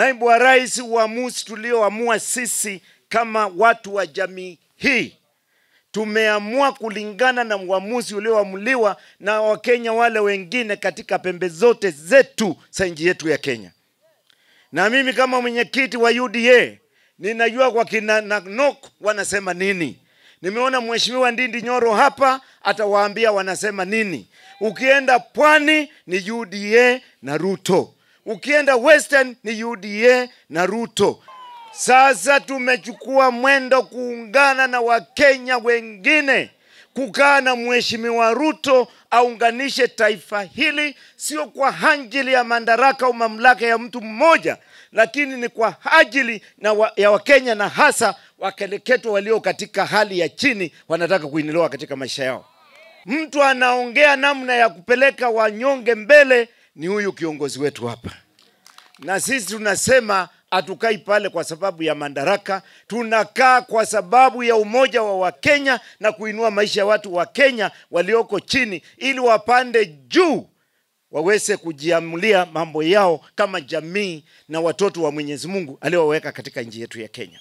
Naibu wa rais, uamuzi tulioamua sisi kama watu wa jamii hii tumeamua kulingana na uamuzi ulioamuliwa na Wakenya wale wengine katika pembe zote zetu za nchi yetu ya Kenya. Na mimi kama mwenyekiti wa UDA ninajua kwa kina Naknok wanasema nini. Nimeona Mheshimiwa Ndindi Nyoro hapa atawaambia wanasema nini. Ukienda pwani ni UDA na Ruto ukienda Western ni UDA na Ruto. Sasa tumechukua mwendo kuungana na Wakenya wengine kukaa na Mheshimiwa Ruto aunganishe taifa hili, sio kwa ajili ya madaraka au mamlaka ya mtu mmoja, lakini ni kwa ajili na wa, ya Wakenya na hasa wakeleketo walio katika hali ya chini, wanataka kuinuliwa katika maisha yao. Mtu anaongea namna ya kupeleka wanyonge mbele ni huyu kiongozi wetu hapa na sisi tunasema hatukai pale kwa sababu ya madaraka, tunakaa kwa sababu ya umoja wa Wakenya na kuinua maisha ya watu wa Kenya walioko chini, ili wapande juu waweze kujiamulia mambo yao kama jamii na watoto wa Mwenyezi Mungu aliyowaweka katika nchi yetu ya Kenya.